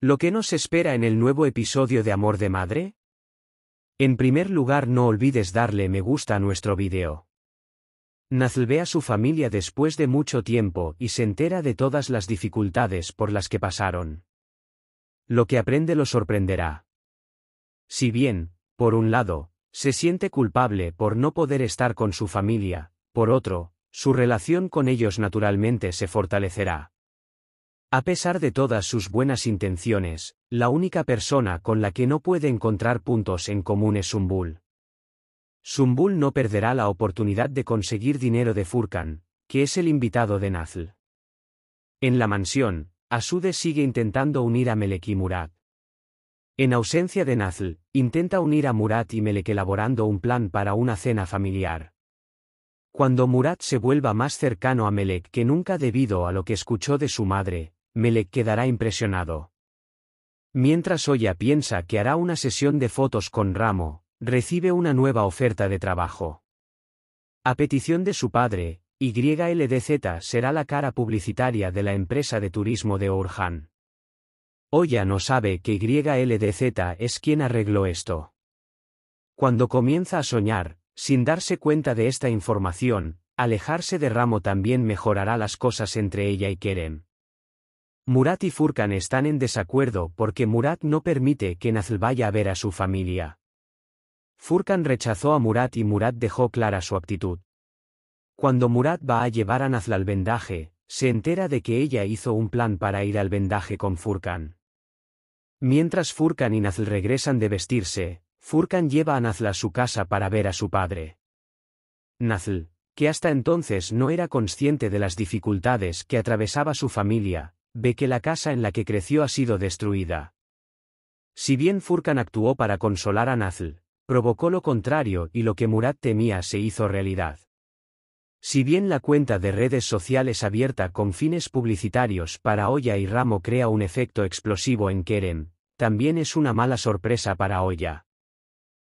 ¿Lo que nos espera en el nuevo episodio de Amor de Madre? En primer lugar no olvides darle me gusta a nuestro video. Nazl ve a su familia después de mucho tiempo y se entera de todas las dificultades por las que pasaron. Lo que aprende lo sorprenderá. Si bien, por un lado, se siente culpable por no poder estar con su familia, por otro, su relación con ellos naturalmente se fortalecerá. A pesar de todas sus buenas intenciones, la única persona con la que no puede encontrar puntos en común es Sumbul. Sumbul no perderá la oportunidad de conseguir dinero de Furkan, que es el invitado de Nazl. En la mansión, Asude sigue intentando unir a Melek y Murat. En ausencia de Nazl, intenta unir a Murat y Melek elaborando un plan para una cena familiar. Cuando Murat se vuelva más cercano a Melek que nunca debido a lo que escuchó de su madre, me le quedará impresionado. Mientras Oya piensa que hará una sesión de fotos con Ramo, recibe una nueva oferta de trabajo. A petición de su padre, YLDZ será la cara publicitaria de la empresa de turismo de Orhan. Oya no sabe que YLDZ es quien arregló esto. Cuando comienza a soñar, sin darse cuenta de esta información, alejarse de Ramo también mejorará las cosas entre ella y Kerem. Murat y Furkan están en desacuerdo porque Murat no permite que Nazl vaya a ver a su familia. Furkan rechazó a Murat y Murat dejó clara su actitud. Cuando Murat va a llevar a Nazl al vendaje, se entera de que ella hizo un plan para ir al vendaje con Furkan. Mientras Furkan y Nazl regresan de vestirse, Furkan lleva a Nazl a su casa para ver a su padre. Nazl, que hasta entonces no era consciente de las dificultades que atravesaba su familia, ve que la casa en la que creció ha sido destruida. Si bien Furkan actuó para consolar a Nazl, provocó lo contrario y lo que Murat temía se hizo realidad. Si bien la cuenta de redes sociales abierta con fines publicitarios para Oya y Ramo crea un efecto explosivo en Kerem, también es una mala sorpresa para Oya.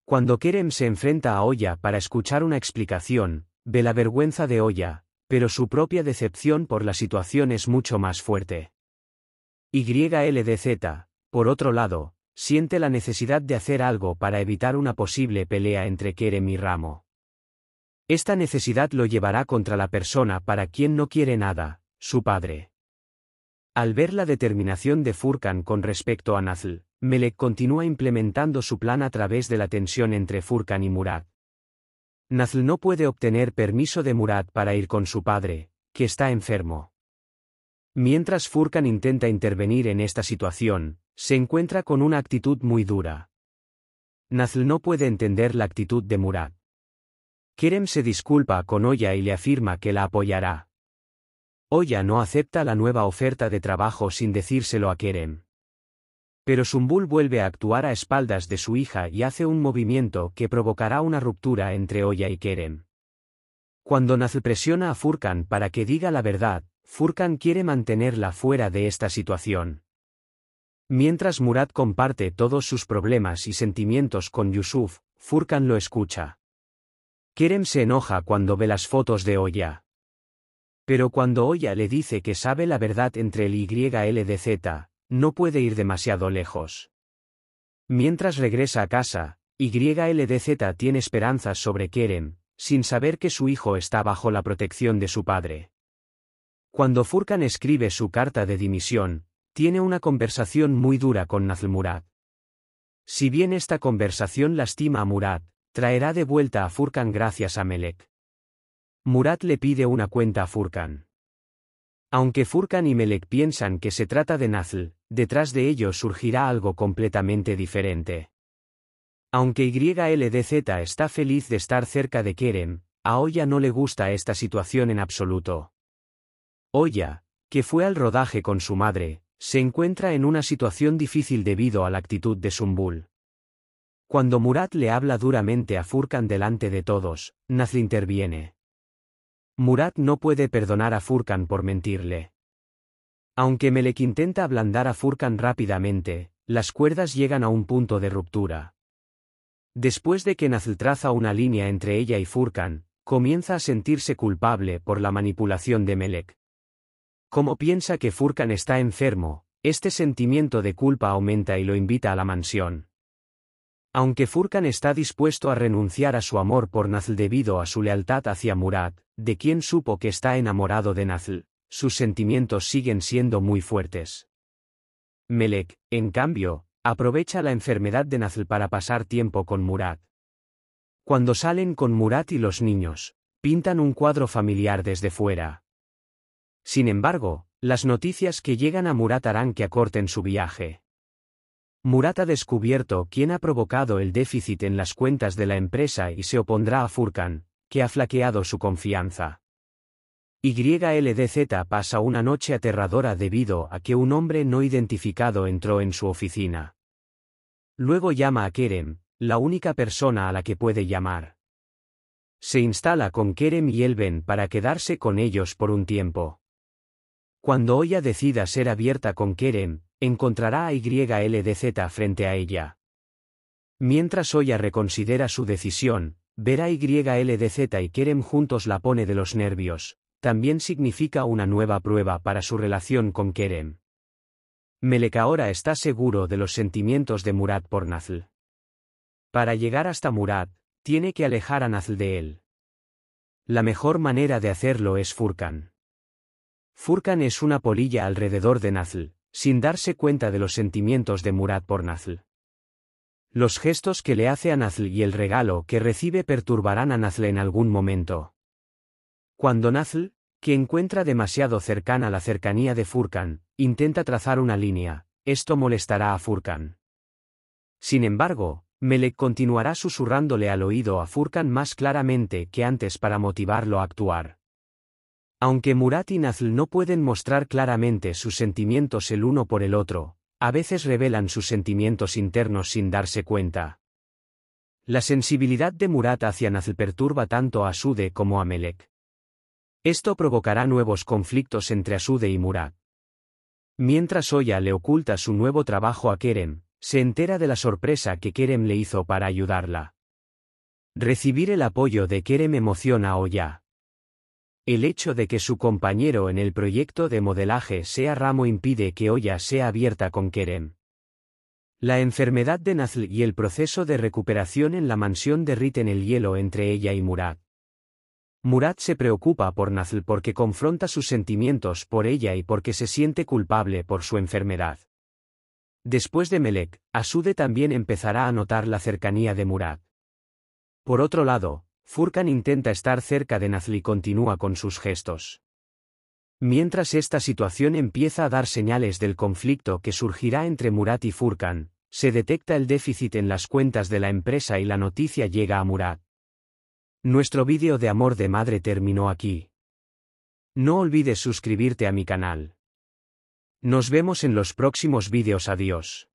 Cuando Kerem se enfrenta a Oya para escuchar una explicación, ve la vergüenza de Oya. Pero su propia decepción por la situación es mucho más fuerte. YLDZ, por otro lado, siente la necesidad de hacer algo para evitar una posible pelea entre Kerem y Ramo. Esta necesidad lo llevará contra la persona para quien no quiere nada, su padre. Al ver la determinación de Furkan con respecto a Nazl, Melek continúa implementando su plan a través de la tensión entre Furkan y Murat, Nazl no puede obtener permiso de Murat para ir con su padre, que está enfermo. Mientras Furkan intenta intervenir en esta situación, se encuentra con una actitud muy dura. Nazl no puede entender la actitud de Murat. Kerem se disculpa con Oya y le afirma que la apoyará. Oya no acepta la nueva oferta de trabajo sin decírselo a Kerem. Pero Sumbul vuelve a actuar a espaldas de su hija y hace un movimiento que provocará una ruptura entre Oya y Kerem. Cuando Naz presiona a Furkan para que diga la verdad, Furkan quiere mantenerla fuera de esta situación. Mientras Murat comparte todos sus problemas y sentimientos con Yusuf, Furkan lo escucha. Kerem se enoja cuando ve las fotos de Oya. Pero cuando Oya le dice que sabe la verdad entre el YLDZ, no puede ir demasiado lejos. Mientras regresa a casa, YLDZ tiene esperanzas sobre Kerem, sin saber que su hijo está bajo la protección de su padre. Cuando Furkan escribe su carta de dimisión, tiene una conversación muy dura con Nazl Si bien esta conversación lastima a Murat, traerá de vuelta a Furkan gracias a Melek. Murat le pide una cuenta a Furkan. Aunque Furkan y Melek piensan que se trata de Nazl, detrás de ello surgirá algo completamente diferente. Aunque YLDZ está feliz de estar cerca de Kerem, a Oya no le gusta esta situación en absoluto. Oya, que fue al rodaje con su madre, se encuentra en una situación difícil debido a la actitud de Sumbul. Cuando Murat le habla duramente a Furkan delante de todos, Nazl interviene. Murat no puede perdonar a Furkan por mentirle. Aunque Melek intenta ablandar a Furkan rápidamente, las cuerdas llegan a un punto de ruptura. Después de que Nazl traza una línea entre ella y Furkan, comienza a sentirse culpable por la manipulación de Melek. Como piensa que Furkan está enfermo, este sentimiento de culpa aumenta y lo invita a la mansión. Aunque Furkan está dispuesto a renunciar a su amor por Nazl debido a su lealtad hacia Murat, de quien supo que está enamorado de Nazl, sus sentimientos siguen siendo muy fuertes. Melek, en cambio, aprovecha la enfermedad de Nazl para pasar tiempo con Murat. Cuando salen con Murat y los niños, pintan un cuadro familiar desde fuera. Sin embargo, las noticias que llegan a Murat harán que acorten su viaje. Murat ha descubierto quién ha provocado el déficit en las cuentas de la empresa y se opondrá a Furkan, que ha flaqueado su confianza. YLDZ pasa una noche aterradora debido a que un hombre no identificado entró en su oficina. Luego llama a Kerem, la única persona a la que puede llamar. Se instala con Kerem y Elven para quedarse con ellos por un tiempo. Cuando Oya decida ser abierta con Kerem, encontrará a YLDZ frente a ella. Mientras Oya reconsidera su decisión, ver a YLDZ y Kerem juntos la pone de los nervios, también significa una nueva prueba para su relación con Kerem. Melek ahora está seguro de los sentimientos de Murat por Nazl. Para llegar hasta Murat, tiene que alejar a Nazl de él. La mejor manera de hacerlo es Furkan. Furkan es una polilla alrededor de Nazl, sin darse cuenta de los sentimientos de Murat por Nazl. Los gestos que le hace a Nazl y el regalo que recibe perturbarán a Nazl en algún momento. Cuando Nazl, que encuentra demasiado cercana la cercanía de Furkan, intenta trazar una línea, esto molestará a Furkan. Sin embargo, Melek continuará susurrándole al oído a Furkan más claramente que antes para motivarlo a actuar. Aunque Murat y Nazl no pueden mostrar claramente sus sentimientos el uno por el otro, a veces revelan sus sentimientos internos sin darse cuenta. La sensibilidad de Murat hacia Nazl perturba tanto a Asude como a Melek. Esto provocará nuevos conflictos entre Asude y Murat. Mientras Oya le oculta su nuevo trabajo a Kerem, se entera de la sorpresa que Kerem le hizo para ayudarla. Recibir el apoyo de Kerem emociona a Oya, el hecho de que su compañero en el proyecto de modelaje sea Ramo impide que Oya sea abierta con Kerem. La enfermedad de Nazl y el proceso de recuperación en la mansión derriten el hielo entre ella y Murat. Murat se preocupa por Nazl porque confronta sus sentimientos por ella y porque se siente culpable por su enfermedad. Después de Melek, Asude también empezará a notar la cercanía de Murat. Por otro lado, Furkan intenta estar cerca de Nazli y continúa con sus gestos. Mientras esta situación empieza a dar señales del conflicto que surgirá entre Murat y Furkan, se detecta el déficit en las cuentas de la empresa y la noticia llega a Murat. Nuestro vídeo de amor de madre terminó aquí. No olvides suscribirte a mi canal. Nos vemos en los próximos vídeos adiós.